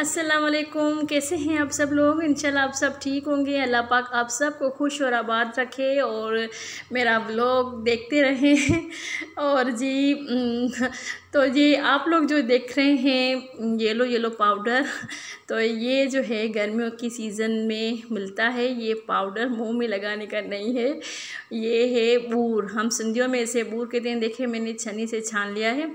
असलम कैसे हैं आप सब लोग इंशाल्लाह आप सब ठीक होंगे अल्लाह पाक आप सब को खुश और आबाद रखे और मेरा ब्लॉग देखते रहें और जी तो ये आप लोग जो देख रहे हैं येलो येलो पाउडर तो ये जो है गर्मियों की सीज़न में मिलता है ये पाउडर मुंह में लगाने का नहीं है ये है बूर हम सिंधियों में इसे बूर के दिन देखे मैंने छनी से छान लिया है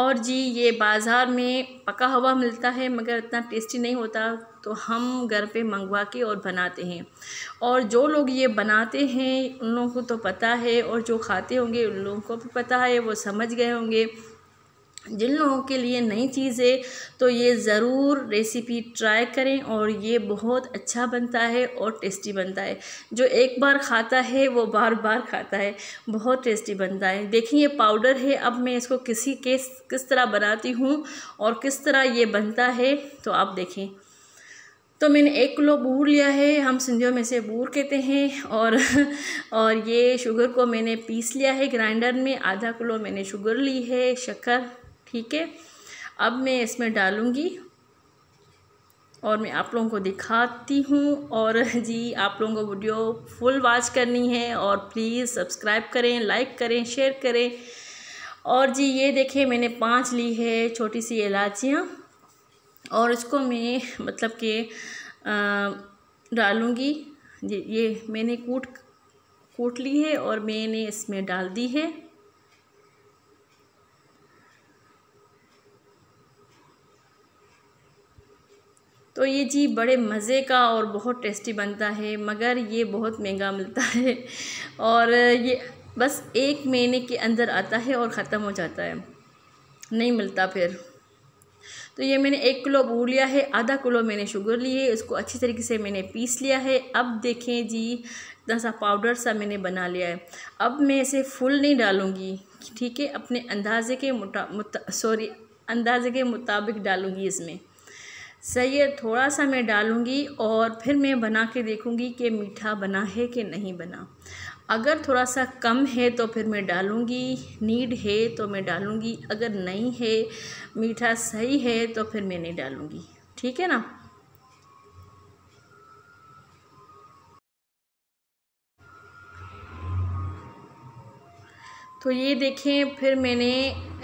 और जी ये बाज़ार में पका हुआ मिलता है मगर इतना टेस्टी नहीं होता तो हम घर पे मंगवा के और बनाते हैं और जो लोग ये बनाते हैं उन लोगों को तो पता है और जो खाते होंगे उन लोगों को भी पता है वो समझ गए होंगे जिन लोगों के लिए नई चीज़ है तो ये ज़रूर रेसिपी ट्राई करें और ये बहुत अच्छा बनता है और टेस्टी बनता है जो एक बार खाता है वो बार बार खाता है बहुत टेस्टी बनता है देखिए ये पाउडर है अब मैं इसको किसी के किस तरह बनाती हूँ और किस तरह ये बनता है तो आप देखें तो मैंने एक किलो बूर लिया है हम सिंधियों में से बूर कहते हैं और और ये शुगर को मैंने पीस लिया है ग्राइंडर में आधा किलो मैंने शुगर ली है शक्कर ठीक है अब मैं इसमें डालूँगी और मैं आप लोगों को दिखाती हूँ और जी आप लोगों को वीडियो फुल वॉच करनी है और प्लीज़ सब्सक्राइब करें लाइक करें शेयर करें और जी ये देखें मैंने पांच ली है छोटी सी इलायचियाँ और इसको मैं मतलब कि डालूँगी ये मैंने कूट कूट ली है और मैंने इसमें डाल दी है तो ये जी बड़े मज़े का और बहुत टेस्टी बनता है मगर ये बहुत महंगा मिलता है और ये बस एक महीने के अंदर आता है और ख़त्म हो जाता है नहीं मिलता फिर तो ये मैंने एक किलो बूर लिया है आधा किलो मैंने शुगर लिए इसको अच्छी तरीके से मैंने पीस लिया है अब देखें जी इतना सा पाउडर सा मैंने बना लिया है अब मैं इसे फुल नहीं डालूँगी ठीक है अपने अंदाजे के मुटा मुता सॉरी अंदाजे के मुताबिक डालूँगी इसमें है थोड़ा सा मैं डालूँगी और फिर मैं बना के देखूँगी कि मीठा बना है कि नहीं बना अगर थोड़ा सा कम है तो फिर मैं डालूँगी नीड है तो मैं डालूँगी अगर नहीं है मीठा सही है तो फिर मैं नहीं डालूँगी ठीक है ना तो ये देखें फिर मैंने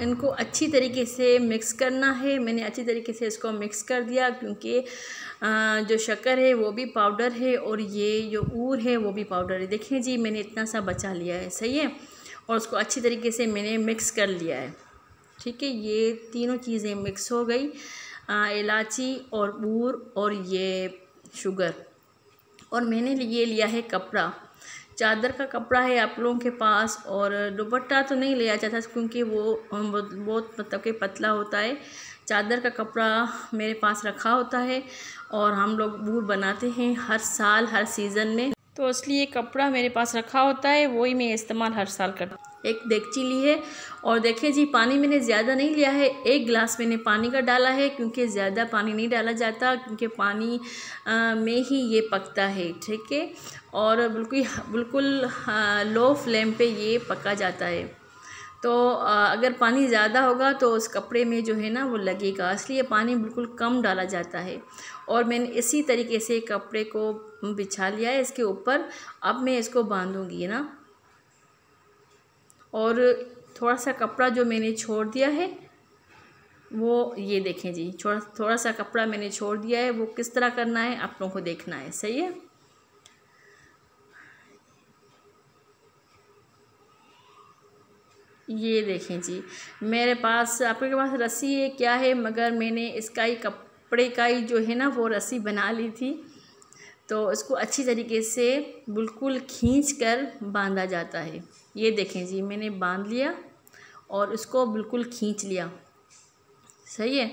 इनको अच्छी तरीके से मिक्स करना है मैंने अच्छी तरीके से इसको मिक्स कर दिया क्योंकि जो शक्कर है वो भी पाउडर है और ये जो ऊर है वो भी पाउडर है देखें जी मैंने इतना सा बचा लिया है सही है और उसको अच्छी तरीके से मैंने मिक्स कर लिया है ठीक है ये तीनों चीज़ें मिक्स हो गई इलायची और ऊर और ये शुगर और मैंने ये लिया है कपड़ा चादर का कपड़ा है आप लोगों के पास और दुपट्टा तो नहीं लिया जाता क्योंकि वो बहुत मतलब कि पतला होता है चादर का कपड़ा मेरे पास रखा होता है और हम लोग बूट बनाते हैं हर साल हर सीज़न में तो इसलिए कपड़ा मेरे पास रखा होता है वही मैं इस्तेमाल हर साल करता एक देगची ली है और देखें जी पानी मैंने ज़्यादा नहीं लिया है एक गिलास मैंने पानी का डाला है क्योंकि ज़्यादा पानी नहीं डाला जाता क्योंकि पानी आ, में ही ये पकता है ठीक है और बिल्कुल बिल्कुल लो फ्लेम पे ये पका जाता है तो अगर पानी ज़्यादा होगा तो उस कपड़े में जो है ना वो लगेगा इसलिए पानी बिल्कुल कम डाला जाता है और मैंने इसी तरीके से कपड़े को बिछा लिया है इसके ऊपर अब मैं इसको बांधूँगी ना और थोड़ा सा कपड़ा जो मैंने छोड़ दिया है वो ये देखें जी थोड़ा थोड़ा सा कपड़ा मैंने छोड़ दिया है वो किस तरह करना है आप लोगों को देखना है सही है ये देखें जी मेरे पास आपके पास रस्सी है क्या है मगर मैंने इसका ही कपड़े का ही जो है ना वो रस्सी बना ली थी तो इसको अच्छी तरीके से बिल्कुल खींच कर बांधा जाता है ये देखें जी मैंने बांध लिया और इसको बिल्कुल खींच लिया सही है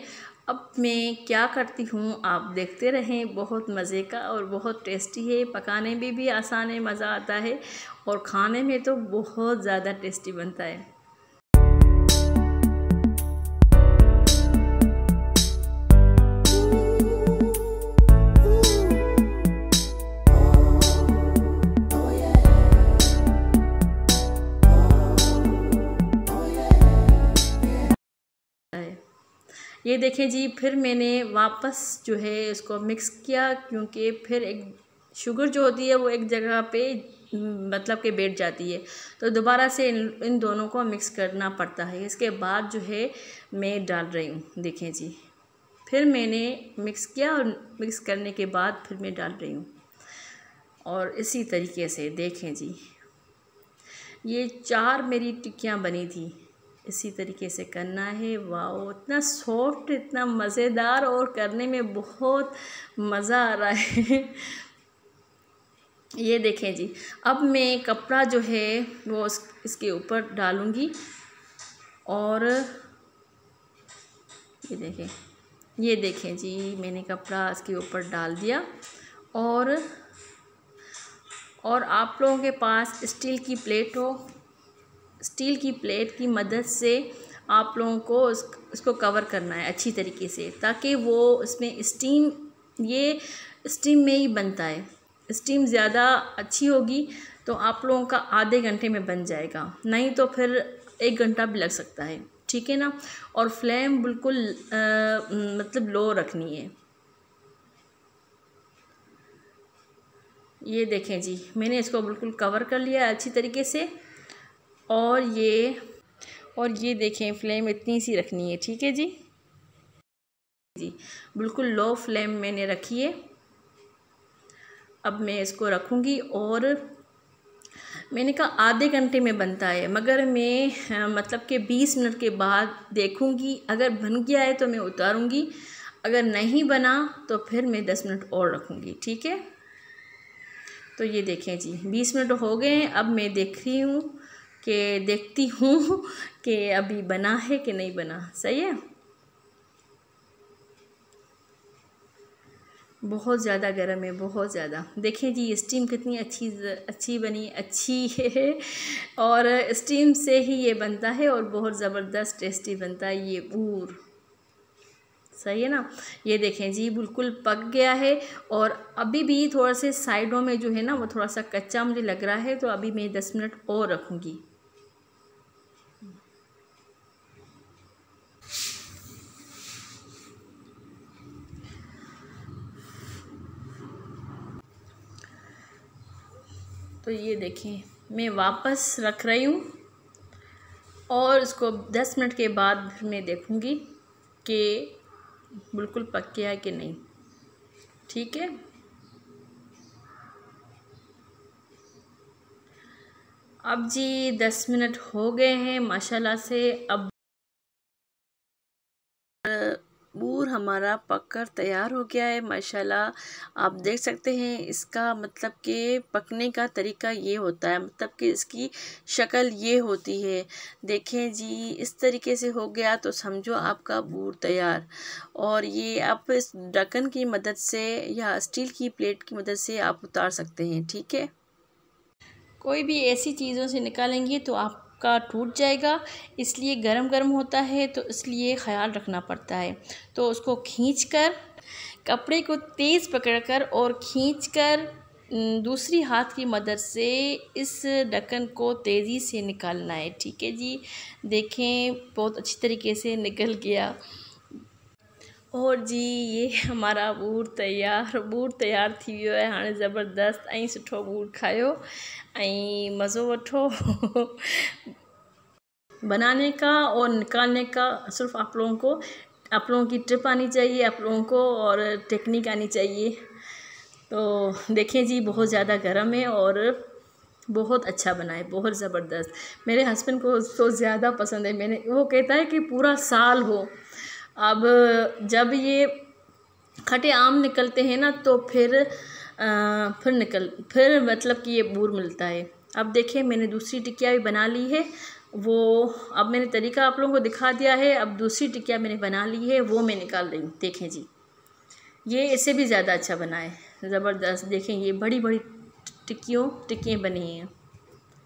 अब मैं क्या करती हूँ आप देखते रहें बहुत मज़े का और बहुत टेस्टी है पकाने में भी, भी आसान है मज़ा आता है और खाने में तो बहुत ज़्यादा टेस्टी बनता है सकता है ये देखें जी फिर मैंने वापस जो है इसको मिक्स किया क्योंकि फिर एक शुगर जो होती है वो एक जगह पे हम्म, मतलब के बैठ जाती है तो दोबारा से इन इन दोनों को मिक्स करना पड़ता है इसके बाद जो है मैं डाल रही हूँ देखें जी फिर मैंने मिक्स किया और मिक्स करने के बाद फिर मैं डाल रही हूँ और इसी तरीके से देखें जी ये चार मेरी टिक्कियाँ बनी थी इसी तरीके से करना है वाओ इतना सॉफ्ट इतना मज़ेदार और करने में बहुत मज़ा आ रहा है ये देखें जी अब मैं कपड़ा जो है वो इसके ऊपर डालूँगी और ये देखें ये देखें जी मैंने कपड़ा इसके ऊपर डाल दिया और और आप लोगों के पास स्टील की प्लेट हो स्टील की प्लेट की मदद से आप लोगों को उस, उसको कवर करना है अच्छी तरीके से ताकि वो उसमें स्टीम ये स्टीम में ही बनता है स्टीम ज़्यादा अच्छी होगी तो आप लोगों का आधे घंटे में बन जाएगा नहीं तो फिर एक घंटा भी लग सकता है ठीक है ना और फ्लेम बिल्कुल मतलब लो रखनी है ये देखें जी मैंने इसको बिल्कुल कवर कर लिया अच्छी तरीके से और ये और ये देखें फ्लेम इतनी सी रखनी है ठीक है जी जी बिल्कुल लो फ्लेम मैंने रखी है अब मैं इसको रखूँगी और मैंने कहा आधे घंटे में बनता है मगर मैं मतलब कि बीस मिनट के बाद देखूँगी अगर बन गया है तो मैं उतारूँगी अगर नहीं बना तो फिर मैं दस मिनट और रखूँगी ठीक है तो ये देखें जी बीस मिनट हो गए हैं अब मैं देख रही हूँ कि देखती हूँ कि अभी बना है कि नहीं बना सही है बहुत ज़्यादा गर्म है बहुत ज़्यादा देखें जी स्टीम कितनी अच्छी अच्छी बनी अच्छी है और स्टीम से ही ये बनता है और बहुत ज़बरदस्त टेस्टी बनता है ये ऊर सही है ना ये देखें जी बिल्कुल पक गया है और अभी भी थोड़ा से साइडों में जो है ना वो थोड़ा सा कच्चा मुझे लग रहा है तो अभी मैं दस मिनट और रखूँगी तो ये देखें मैं वापस रख रही हूँ और इसको दस मिनट के बाद फिर मैं देखूँगी कि बिल्कुल पक गया है कि नहीं ठीक है अब जी दस मिनट हो गए हैं माशाल्लाह से अब मूर हमारा पककर तैयार हो गया है माशाल्लाह आप देख सकते हैं इसका मतलब कि पकने का तरीका ये होता है मतलब कि इसकी शक्ल ये होती है देखें जी इस तरीके से हो गया तो समझो आपका मूर तैयार और ये आप इस ढक्कन की मदद से या स्टील की प्लेट की मदद से आप उतार सकते हैं ठीक है कोई भी ऐसी चीज़ों से निकालेंगे तो आप का टूट जाएगा इसलिए गर्म गर्म होता है तो इसलिए ख्याल रखना पड़ता है तो उसको खींच कर कपड़े को तेज़ पकड़कर और खींच कर दूसरी हाथ की मदद से इस ढक्कन को तेज़ी से निकालना है ठीक है जी देखें बहुत अच्छी तरीके से निकल गया और जी ये हमारा बूट तैयार बूट तैयार थी वो है हाँ ज़बरदस्त सुठो बूट खाओ मज़ो वो बनाने का और निकालने का सिर्फ आप लोगों को आप लोगों की ट्रिप आनी चाहिए आप लोगों को और टेक्निक आनी चाहिए तो देखें जी बहुत ज़्यादा गर्म है और बहुत अच्छा बनाए बहुत ज़बरदस्त मेरे हस्बैंड को तो ज़्यादा पसंद है मैंने वो कहता है कि पूरा साल हो अब जब ये खटे आम निकलते हैं ना तो फिर आ, फिर निकल फिर मतलब कि ये बूर मिलता है अब देखें मैंने दूसरी टिकिया भी बना ली है वो अब मैंने तरीका आप लोगों को दिखा दिया है अब दूसरी टिकिया मैंने बना ली है वो मैं निकाल रही हूँ देखें जी ये इससे भी ज़्यादा अच्छा बना है ज़बरदस्त देखें ये बड़ी बड़ी टिक्कियों टिक्कियाँ बनी हैं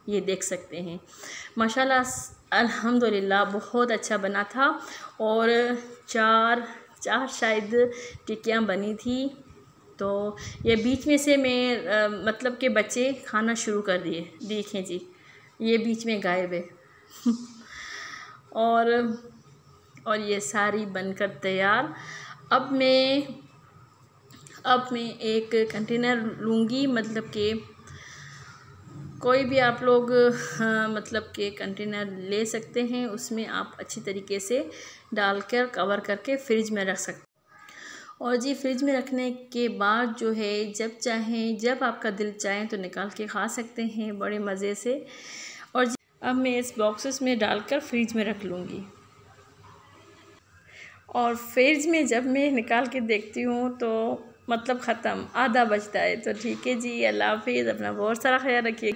ये देख सकते हैं माशाल्लाह अल्हम्दुलिल्लाह बहुत अच्छा बना था और चार चार शायद टिक्कियाँ बनी थी तो ये बीच में से मैं मतलब के बच्चे खाना शुरू कर दिए देखें जी ये बीच में गायब है और और ये सारी बनकर तैयार अब मैं अब मैं एक कंटेनर लूँगी मतलब कि कोई भी आप लोग हाँ, मतलब के कंटेनर ले सकते हैं उसमें आप अच्छी तरीके से डालकर कवर करके फ्रिज में रख सकते और जी फ्रिज में रखने के बाद जो है जब चाहें जब आपका दिल चाहे तो निकाल के खा सकते हैं बड़े मज़े से अब मैं इस बॉक्सेस में डालकर फ्रिज में रख लूँगी और फ्रिज में जब मैं निकाल के देखती हूँ तो मतलब ख़त्म आधा बचता है तो ठीक है जी अल्लाह हाफिज़ अपना बहुत सारा ख्याल रखिए